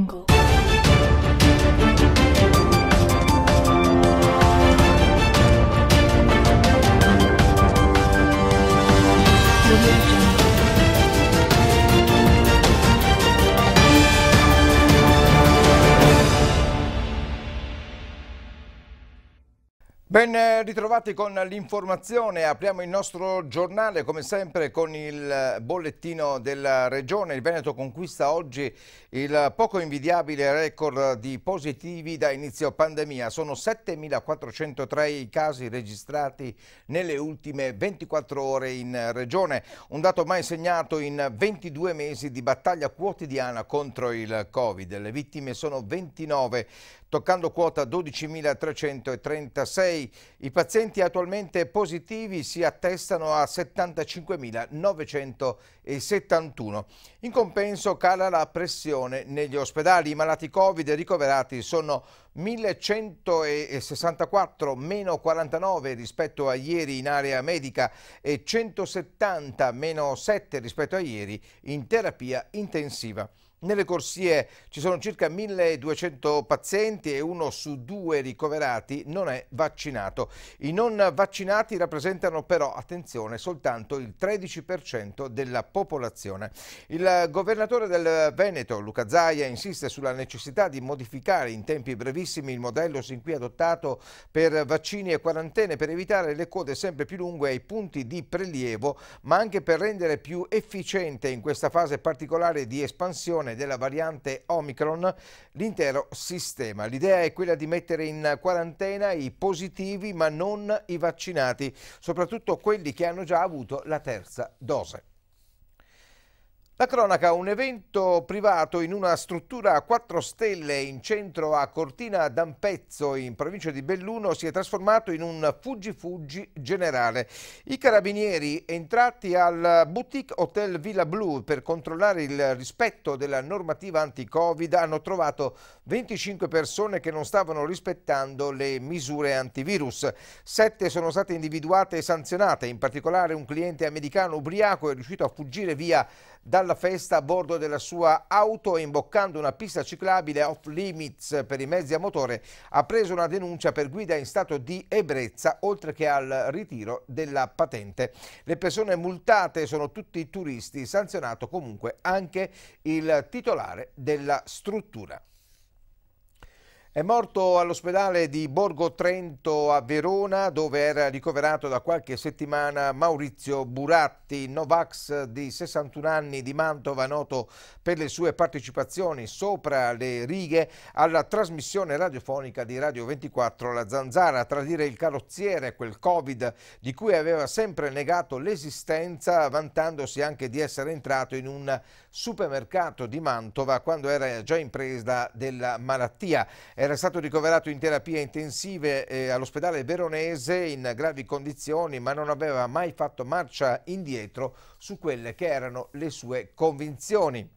jungle Ben eh, ritrovati con l'informazione, apriamo il nostro giornale come sempre con il eh, bollettino della regione. Il Veneto conquista oggi il poco invidiabile record di positivi da inizio pandemia. Sono 7.403 i casi registrati nelle ultime 24 ore in regione, un dato mai segnato in 22 mesi di battaglia quotidiana contro il Covid. Le vittime sono 29, toccando quota 12.336. I pazienti attualmente positivi si attestano a 75.971. In compenso cala la pressione negli ospedali. I malati Covid ricoverati sono 1164 meno 49 rispetto a ieri in area medica e 170 meno 7 rispetto a ieri in terapia intensiva. Nelle corsie ci sono circa 1200 pazienti e uno su due ricoverati non è vaccinato. I non vaccinati rappresentano però, attenzione, soltanto il 13% della popolazione. Il governatore del Veneto, Luca Zaia, insiste sulla necessità di modificare in tempi brevissimi utilissimi il modello sin qui adottato per vaccini e quarantene per evitare le code sempre più lunghe ai punti di prelievo, ma anche per rendere più efficiente in questa fase particolare di espansione della variante Omicron l'intero sistema. L'idea è quella di mettere in quarantena i positivi ma non i vaccinati, soprattutto quelli che hanno già avuto la terza dose. La cronaca, un evento privato in una struttura a 4 stelle in centro a Cortina d'Ampezzo in provincia di Belluno si è trasformato in un fuggi-fuggi generale. I carabinieri entrati al boutique Hotel Villa Blu per controllare il rispetto della normativa anti-Covid hanno trovato 25 persone che non stavano rispettando le misure antivirus. Sette sono state individuate e sanzionate, in particolare un cliente americano ubriaco è riuscito a fuggire via dalla festa a bordo della sua auto e imboccando una pista ciclabile off limits per i mezzi a motore ha preso una denuncia per guida in stato di ebbrezza oltre che al ritiro della patente. Le persone multate sono tutti turisti, sanzionato comunque anche il titolare della struttura. È morto all'ospedale di Borgo Trento a Verona dove era ricoverato da qualche settimana Maurizio Buratti, Novax di 61 anni di Mantova, noto per le sue partecipazioni sopra le righe alla trasmissione radiofonica di Radio 24 La Zanzara, a tradire il carrozziere, quel Covid di cui aveva sempre negato l'esistenza, vantandosi anche di essere entrato in un supermercato di Mantova quando era già in presa della malattia era stato ricoverato in terapie intensive eh, all'ospedale veronese in gravi condizioni ma non aveva mai fatto marcia indietro su quelle che erano le sue convinzioni.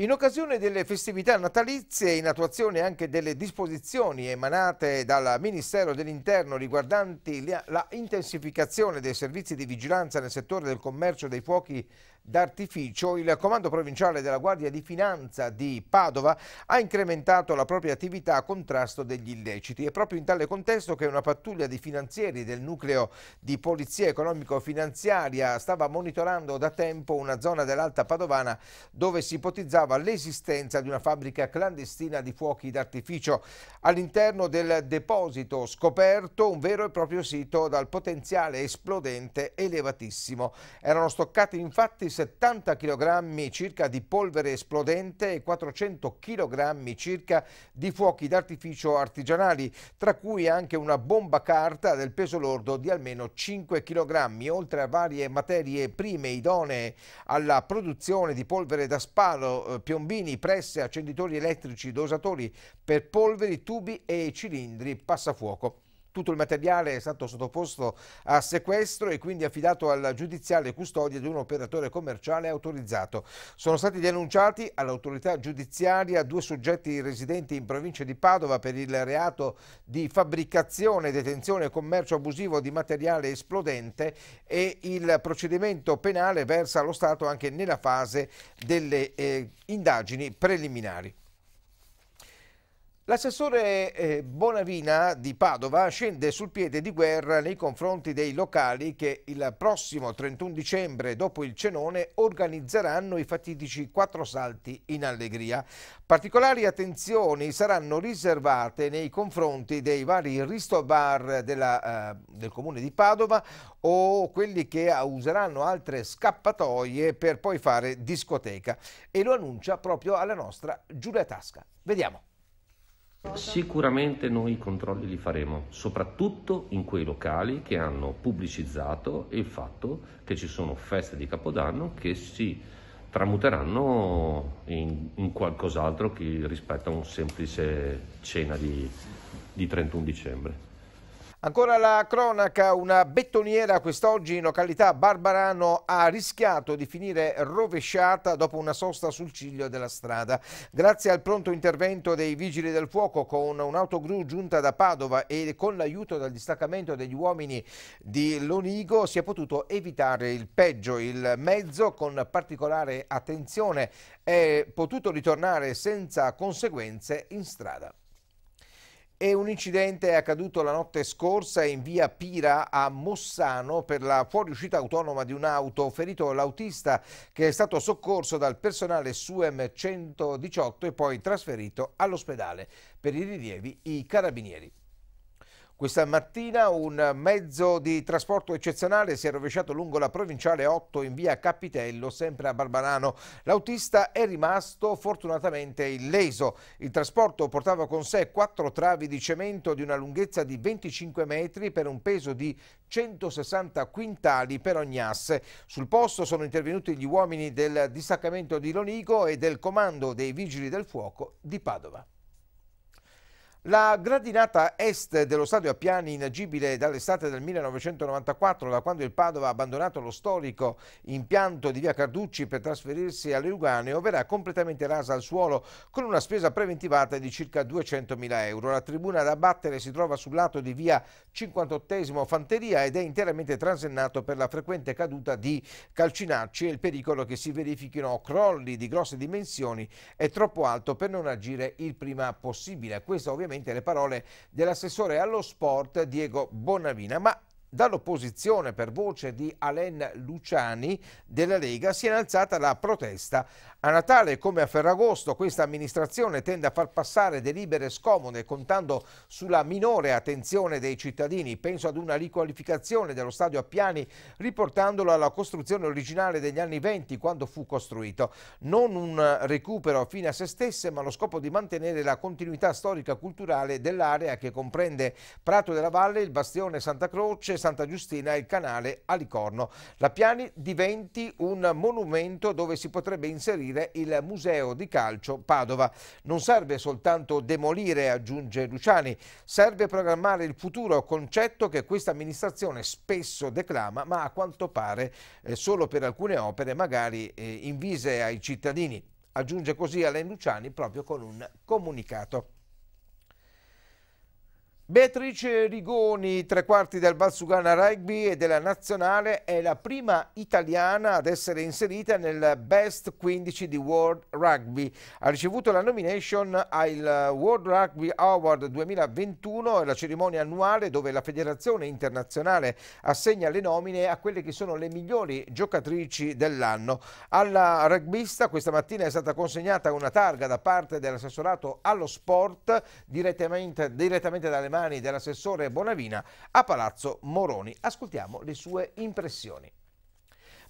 In occasione delle festività natalizie, in attuazione anche delle disposizioni emanate dal Ministero dell'Interno riguardanti l'intensificazione dei servizi di vigilanza nel settore del commercio dei fuochi d'artificio, il Comando Provinciale della Guardia di Finanza di Padova ha incrementato la propria attività a contrasto degli illeciti. È proprio in tale contesto che una pattuglia di finanzieri del nucleo di Polizia Economico-Finanziaria stava monitorando da tempo una zona dell'Alta Padovana dove si ipotizzava segnalava l'esistenza di una fabbrica clandestina di fuochi d'artificio. All'interno del deposito scoperto un vero e proprio sito dal potenziale esplodente elevatissimo. Erano stoccati infatti 70 kg circa di polvere esplodente e 400 kg circa di fuochi d'artificio artigianali, tra cui anche una bomba carta del peso lordo di almeno 5 kg, oltre a varie materie prime idonee alla produzione di polvere da sparo eh, piombini, presse, accenditori elettrici, dosatori per polveri, tubi e cilindri passafuoco. Tutto il materiale è stato sottoposto a sequestro e quindi affidato alla giudiziale custodia di un operatore commerciale autorizzato. Sono stati denunciati all'autorità giudiziaria due soggetti residenti in provincia di Padova per il reato di fabbricazione, detenzione e commercio abusivo di materiale esplodente e il procedimento penale versa allo Stato anche nella fase delle eh, indagini preliminari. L'assessore eh, Bonavina di Padova scende sul piede di guerra nei confronti dei locali che il prossimo 31 dicembre, dopo il cenone, organizzeranno i fatidici quattro salti in allegria. Particolari attenzioni saranno riservate nei confronti dei vari ristobar della, eh, del comune di Padova o quelli che useranno altre scappatoie per poi fare discoteca. E lo annuncia proprio alla nostra Giulia Tasca. Vediamo. Sicuramente noi i controlli li faremo, soprattutto in quei locali che hanno pubblicizzato il fatto che ci sono feste di Capodanno che si tramuteranno in, in qualcos'altro rispetto a un semplice cena di, di 31 dicembre. Ancora la cronaca, una bettoniera quest'oggi in località Barbarano ha rischiato di finire rovesciata dopo una sosta sul ciglio della strada. Grazie al pronto intervento dei vigili del fuoco con un'autogru giunta da Padova e con l'aiuto del distaccamento degli uomini di Lonigo si è potuto evitare il peggio. Il mezzo con particolare attenzione è potuto ritornare senza conseguenze in strada. E un incidente è accaduto la notte scorsa in via Pira a Mossano per la fuoriuscita autonoma di un'auto. Ferito l'autista che è stato soccorso dal personale SUEM 118 e poi trasferito all'ospedale. Per i rilievi i carabinieri. Questa mattina un mezzo di trasporto eccezionale si è rovesciato lungo la provinciale 8 in via Capitello, sempre a Barbarano. L'autista è rimasto fortunatamente illeso. Il trasporto portava con sé quattro travi di cemento di una lunghezza di 25 metri per un peso di 160 quintali per ogni asse. Sul posto sono intervenuti gli uomini del distaccamento di Lonigo e del comando dei Vigili del Fuoco di Padova. La gradinata est dello stadio a piani inagibile dall'estate del 1994, da quando il Padova ha abbandonato lo storico impianto di via Carducci per trasferirsi alle all'Euganeo, verrà completamente rasa al suolo con una spesa preventivata di circa 200.000 euro. La tribuna da abbattere si trova sul lato di via 58 Fanteria ed è interamente transennato per la frequente caduta di calcinacci e il pericolo che si verifichino crolli di grosse dimensioni è troppo alto per non agire il prima possibile. Questo ovviamente ovviamente le parole dell'assessore allo sport Diego Bonavina. Ma Dall'opposizione per voce di Alain Luciani della Lega si è alzata la protesta. A Natale come a Ferragosto questa amministrazione tende a far passare delibere scomode contando sulla minore attenzione dei cittadini. Penso ad una riqualificazione dello stadio a piani riportandolo alla costruzione originale degli anni 20 quando fu costruito. Non un recupero fine a se stesse ma lo scopo di mantenere la continuità storica-culturale dell'area che comprende Prato della Valle, il Bastione Santa Croce, Santa Giustina e il canale Alicorno. La Piani diventi un monumento dove si potrebbe inserire il museo di calcio Padova. Non serve soltanto demolire, aggiunge Luciani, serve programmare il futuro concetto che questa amministrazione spesso declama, ma a quanto pare eh, solo per alcune opere magari eh, invise ai cittadini. Aggiunge così Alain Luciani proprio con un comunicato. Beatrice Rigoni, tre quarti del Valsugana Rugby e della Nazionale, è la prima italiana ad essere inserita nel Best 15 di World Rugby. Ha ricevuto la nomination al World Rugby Award 2021, la cerimonia annuale dove la federazione internazionale assegna le nomine a quelle che sono le migliori giocatrici dell'anno. Alla rugbista questa mattina è stata consegnata una targa da parte dell'assessorato allo sport direttamente, direttamente dalle mani mani dell'assessore Bonavina a Palazzo Moroni. Ascoltiamo le sue impressioni.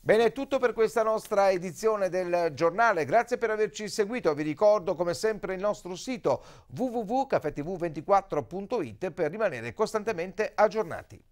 Bene, è tutto per questa nostra edizione del giornale. Grazie per averci seguito. Vi ricordo come sempre il nostro sito www.cafetv24.it per rimanere costantemente aggiornati.